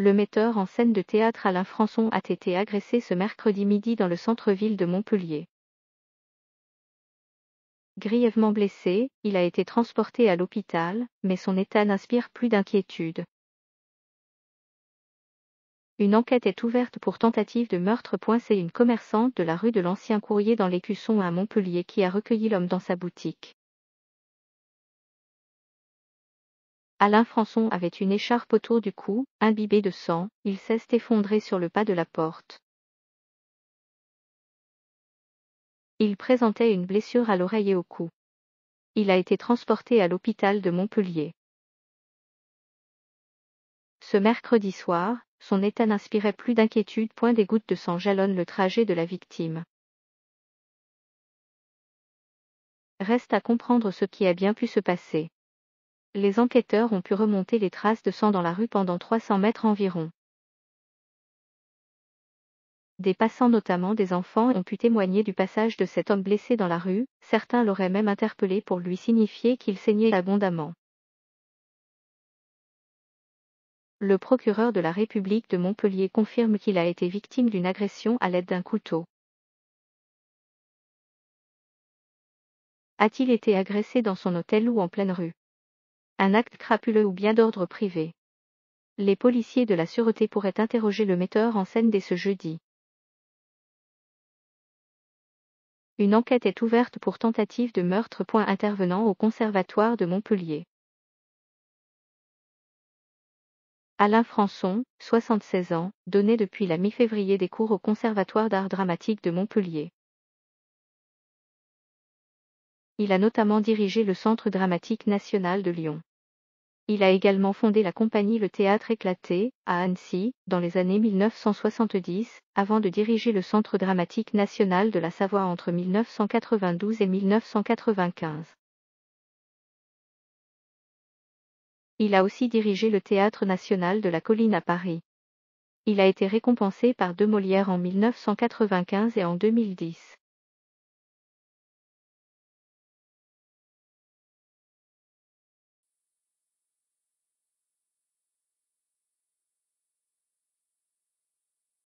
Le metteur en scène de théâtre Alain Françon a été agressé ce mercredi midi dans le centre-ville de Montpellier. Grièvement blessé, il a été transporté à l'hôpital, mais son état n'inspire plus d'inquiétude. Une enquête est ouverte pour tentative de meurtre. C'est une commerçante de la rue de l'Ancien Courrier dans l'Écusson à Montpellier qui a recueilli l'homme dans sa boutique. Alain Françon avait une écharpe autour du cou, imbibée de sang, il s'est effondré sur le pas de la porte. Il présentait une blessure à l'oreille et au cou. Il a été transporté à l'hôpital de Montpellier. Ce mercredi soir, son état n'inspirait plus d'inquiétude. Point des gouttes de sang jalonnent le trajet de la victime. Reste à comprendre ce qui a bien pu se passer les enquêteurs ont pu remonter les traces de sang dans la rue pendant 300 mètres environ. Des passants notamment des enfants ont pu témoigner du passage de cet homme blessé dans la rue, certains l'auraient même interpellé pour lui signifier qu'il saignait abondamment. Le procureur de la République de Montpellier confirme qu'il a été victime d'une agression à l'aide d'un couteau. A-t-il été agressé dans son hôtel ou en pleine rue un acte crapuleux ou bien d'ordre privé. Les policiers de la sûreté pourraient interroger le metteur en scène dès ce jeudi. Une enquête est ouverte pour tentative de meurtre. Point intervenant au Conservatoire de Montpellier. Alain Françon, 76 ans, donnait depuis la mi-février des cours au Conservatoire d'art dramatique de Montpellier. Il a notamment dirigé le Centre dramatique national de Lyon. Il a également fondé la compagnie Le Théâtre éclaté, à Annecy, dans les années 1970, avant de diriger le Centre dramatique national de la Savoie entre 1992 et 1995. Il a aussi dirigé le Théâtre national de la Colline à Paris. Il a été récompensé par deux Molière en 1995 et en 2010.